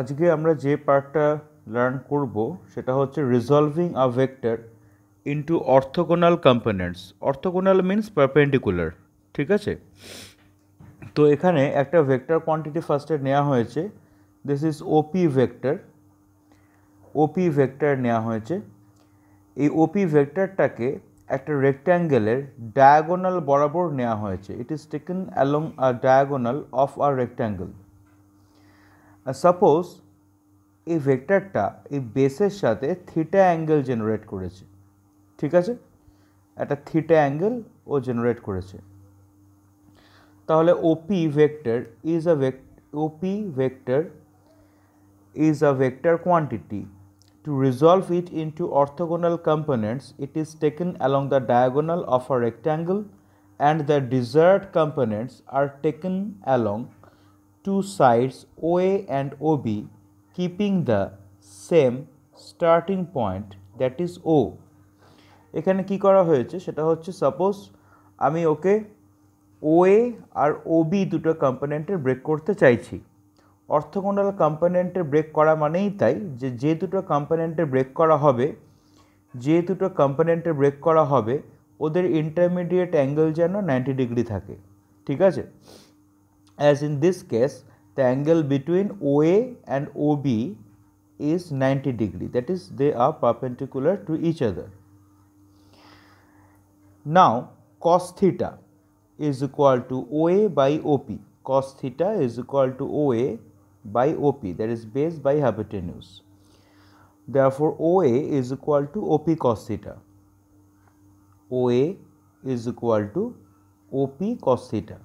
আজকে আমরা যে পার্টটা লার্ন করব সেটা হচ্ছে resolving a vector into orthogonal components orthogonal means perpendicular ঠিক আছে তো এখানে একটা ভেক্টর কোয়ান্টিটি ফার্স্টে নেওয়া হয়েছে this is OP vector OP vector নেওয়া হয়েছে এই ওপি ভেক্টরটাকে একটা রেক্ট্যাঙ্গেলের ডায়াগোনাল বরাবর নেওয়া হয়েছে it is taken along a diagonal of a rectangle suppose এই ভেক্টরটা এই বেসের সাথে থিটা অ্যাঙ্গেল জেনারেট করেছে ঠিক আছে একটা থিটা অ্যাঙ্গেল ও জেনারেট করেছে তাহলে OP vector is a OP vector is a vector quantity to resolve it into orthogonal components it is taken along the diagonal of a rectangle and the desired components are taken along two sides OA and OB keeping the same starting point that is O এখানে কি করা হয়েছে সেটা হচ্ছে suppose আমি ওকে OA আর Obi দুটো কম্পোনেন্টের break করতে চাইছি অর্থকোণাল কম্পোনেন্টের ব্রেক করা মানেই তাই যে যে দুটো কম্পোনেন্টের ব্রেক করা হবে যে দুটো কম্পোনেন্টের ব্রেক করা হবে ওদের ইন্টারমিডিয়েট অ্যাঙ্গেল যেন নাইনটি ডিগ্রি থাকে ঠিক আছে as in this case the angle between OA and OB is 90 degree that is they are perpendicular to each other. Now cos theta is equal to OA by OP cos theta is equal to OA by OP that is base by hypotenuse. Therefore, OA is equal to OP cos theta. OA is equal to OP cos theta.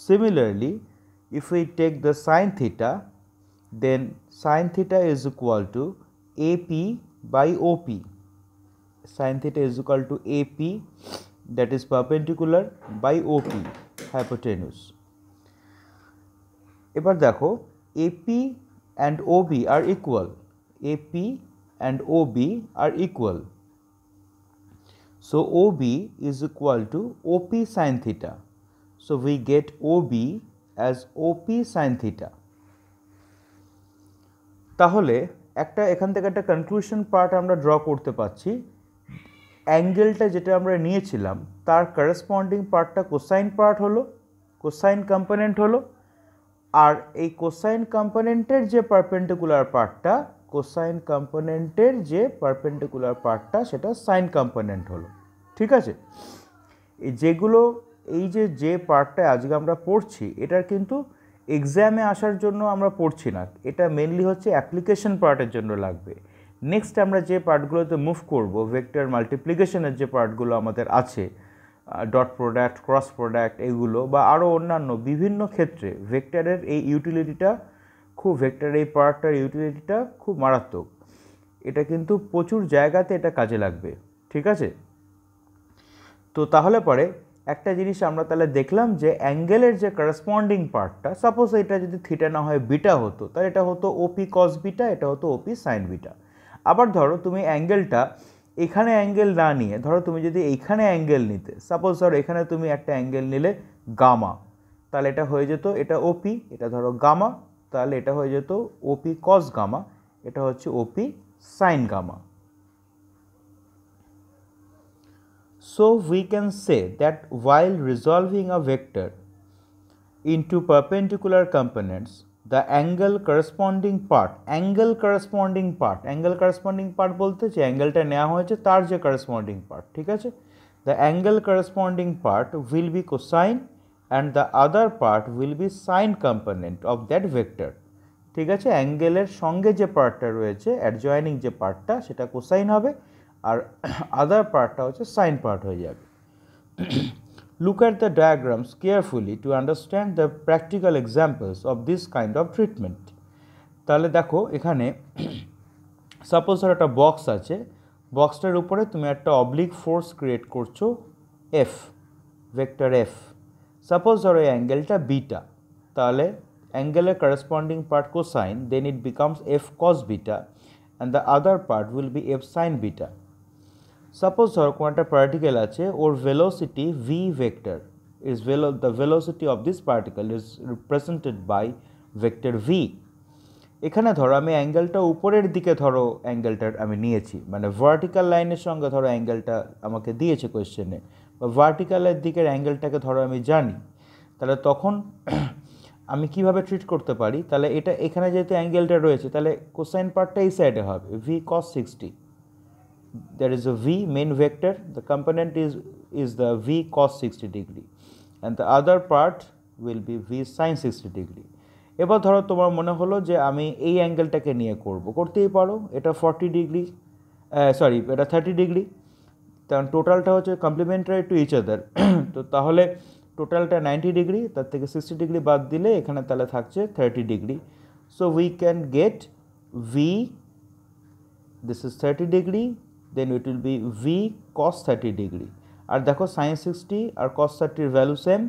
Similarly, if we take the sine theta, then sine theta is equal to AP by OP. Sine theta is equal to AP that is perpendicular by OP hypotenuse এবার দেখো AP and OB are equal AP and OB are equal so OB is equal to OP sin theta So we get OB as OP sin theta. তাহলে একটা এখান থেকে একটা conclusion part আমরা draw করতে পারছি অ্যাঙ্গেলটা যেটা আমরা নিয়েছিলাম তার করেসপন্ডিং পার্টটা কোসাইন পার্ট হলো কোসাইন কম্পোনেন্ট হলো আর এই কোসাইন কম্পোনেন্টের যে পারপেন্ডিকুলার পার্টটা কোসাইন কম্পোনেন্টের যে পারপেন্ডিকুলার পার্টটা সেটা সাইন কম্পোনেন্ট হলো ঠিক আছে যেগুলো এই যে যে পার্টটা আজকে আমরা পড়ছি এটার কিন্তু এক্সামে আসার জন্য আমরা পড়ছি না এটা মেনলি হচ্ছে অ্যাপ্লিকেশন পার্টের জন্য লাগবে নেক্সট আমরা যে পার্টগুলোতে মুভ করব ভেক্টর মাল্টিপ্লিকেশনের যে পার্টগুলো আমাদের আছে ডট প্রোডাক্ট ক্রস প্রোডাক্ট এগুলো বা আরও অন্যান্য বিভিন্ন ক্ষেত্রে ভেক্টরের এই ইউটিলিটিটা খুব ভেক্টর এই পার্টটার ইউটিলিটিটা খুব মারাত্মক এটা কিন্তু প্রচুর জায়গাতে এটা কাজে লাগবে ঠিক আছে তো তাহলে পরে একটা জিনিস আমরা তাহলে দেখলাম যে অ্যাঙ্গেলের যে করেসপন্ডিং পার্টটা সাপোজ এটা যদি থিটা না হয় বিটা হতো তাহলে এটা হতো ওপি কস বিটা এটা হতো ওপি সাইন বিটা আবার ধরো তুমি অ্যাঙ্গেলটা এখানে অ্যাঙ্গেল না নিয়ে ধরো তুমি যদি এইখানে অ্যাঙ্গেল নিতে সাপোজ ধরো এখানে তুমি একটা অ্যাঙ্গেল নিলে গামা তাহলে এটা হয়ে যেত এটা ওপি এটা ধরো গামা তাহলে এটা হয়ে যেত ওপি কস গামা এটা হচ্ছে OP sine gamma So we can say that while resolving a vector into perpendicular components, the angle corresponding part, angle corresponding part, angle corresponding part বলতে যে অ্যাঙ্গেলটা নেওয়া হয়েছে তার যে corresponding part, ঠিক আছে? The angle corresponding part will be cosine and the other part will be sine component of that vector. ঠিক আছে অ্যাঙ্গেলের সঙ্গে যে পার্টটা রয়েছে অ্যাডজয়নিং যে পার্টটা সেটা cosine হবে আর আদার পার্টটা হচ্ছে সাইন পার্ট হয়ে যাবে look at the diagrams carefully to understand the practical examples of this kind of treatment তাহলে দেখো এখানে সাপোজ ধর একটা বক্স আছে বক্সটার উপরে তুমি একটা অবলিক ফোর্স ক্রিয়েট করছো এফ ভেক্টর এফ সাপোজ ওই অ্যাঙ্গেলটা বিটা তাহলে অ্যাঙ্গেলের corresponding part cosine then it becomes F cos beta and the other part will be F sine beta suppose ধরো কোনো একটা পার্টিকেল আছে ওর velocity V vector is velo the velocity of this particle is represented by vector V এখানে ধরো আমি অ্যাঙ্গেলটা উপরের দিকে ধরো অ্যাঙ্গেলটা আমি নিয়েছি মানে ভার্টিক্যাল লাইনের সঙ্গে ধরো অ্যাঙ্গেলটা আমাকে দিয়েছে কোয়েশ্চেনে বা ভার্টিক্যালের দিকের অ্যাঙ্গেলটাকে ধরো আমি জানি তাহলে তখন আমি কিভাবে ট্রিট করতে পারি তাহলে এটা এখানে যেহেতু অ্যাঙ্গেলটা রয়েছে তাহলে কোসাইন পার্টটা এই সাইডে হবে V cos sixty there is a v main vector the component is is the v cos 60 degree and the other part will be v sin 60 degree এবার ধরো তোমার মনে হলো যে আমি এই অ্যাঙ্গেলটাকে নিয়ে করব করতেই পারো এটা ফর্টি ডিগ্রি সরি এটা থার্টি ডিগ্রি কারণ টোটালটা হচ্ছে কমপ্লিমেন্টারি টু ইচ আদার তো তাহলে টোটালটা নাইনটি ডিগ্রি তার থেকে সিক্সটি ডিগ্রি বাদ দিলে এখানে তাহলে থাকছে thirty degree so we can get V this is thirty degree then it will be V cos thirty degree আর দেখো সাইন সিক্সটি আর কস থার্টির ভ্যালু সেম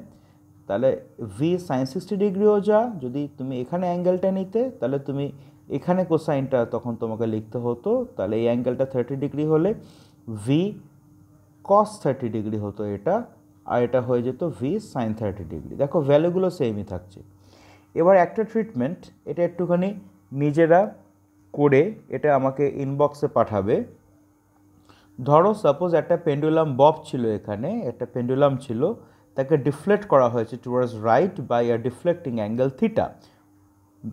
তাহলে ভি সাইন সিক্সটি ডিগ্রিও যা যদি তুমি এখানে অ্যাঙ্গেলটা নিতে তাহলে তুমি এখানে কোসাইনটা তখন তোমাকে লিখতে হতো তাহলে এই অ্যাঙ্গেলটা থার্টি ডিগ্রি হলে ভি কস থার্টি ডিগ্রি হতো এটা আর এটা হয়ে যেত ভি সাইন থার্টি ডিগ্রি দেখো ভ্যালুগুলো সেমই থাকছে এবার একটা ট্রিটমেন্ট এটা একটুখানি নিজেরা করে এটা আমাকে ইনবক্সে পাঠাবে ধরো সাপোজ একটা পেন্ডুলাম বব ছিল এখানে একটা পেন্ডুলাম ছিল তাকে ডিফ্লেক্ট করা হয়েছে towards right by a deflecting angle theta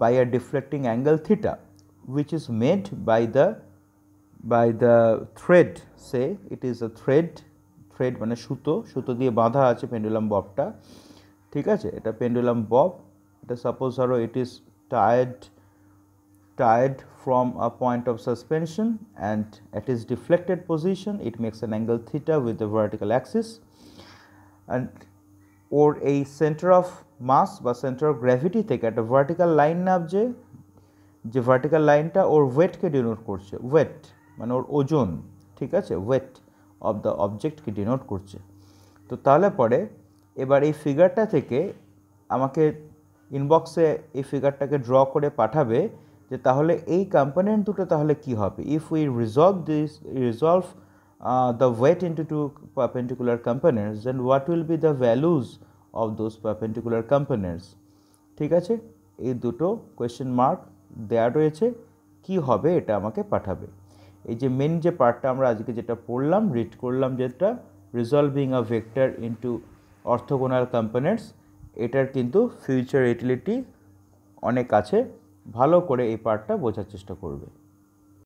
by a deflecting angle theta which is made by the by the thread say it is a thread thread মানে সুতো সুতো দিয়ে বাঁধা আছে পেন্ডুলাম ববটা ঠিক আছে এটা পেন্ডুলাম বব এটা সাপোজ ধরো it is tired tied from a point of suspension and at its deflected position it makes an angle theta with the vertical axis and ওর এই সেন্টার অফ মাস বা centre of gravity থেকে একটা vertical line নামছে যে vertical লাইনটা ওর ওয়েটকে denote করছে wait মানে ওর ওজন ঠিক আছে ওয়েট অফ দ্য অবজেক্টকে ডিনোট করছে তো তাহলে পরে এবার এই ফিগারটা থেকে আমাকে ইনবক্সে এই ফিগারটাকে ড্র করে পাঠাবে যে তাহলে এই কম্পোনেন্ট দুটো তাহলে কি হবে if we resolve this resolve the weight into two perpendicular components then what will be the values of those perpendicular components ঠিক আছে এই দুটো কোয়েশ্চেন মার্ক দেয়া রয়েছে কি হবে এটা আমাকে পাঠাবে এই যে মেন যে পার্টটা আমরা আজকে যেটা পড়লাম রিড করলাম যেটা resolving a vector into orthogonal components এটার কিন্তু ফিউচার ইউটিলিটি অনেক আছে ভালো করে এই পার্টটা বোঝার চেষ্টা করবে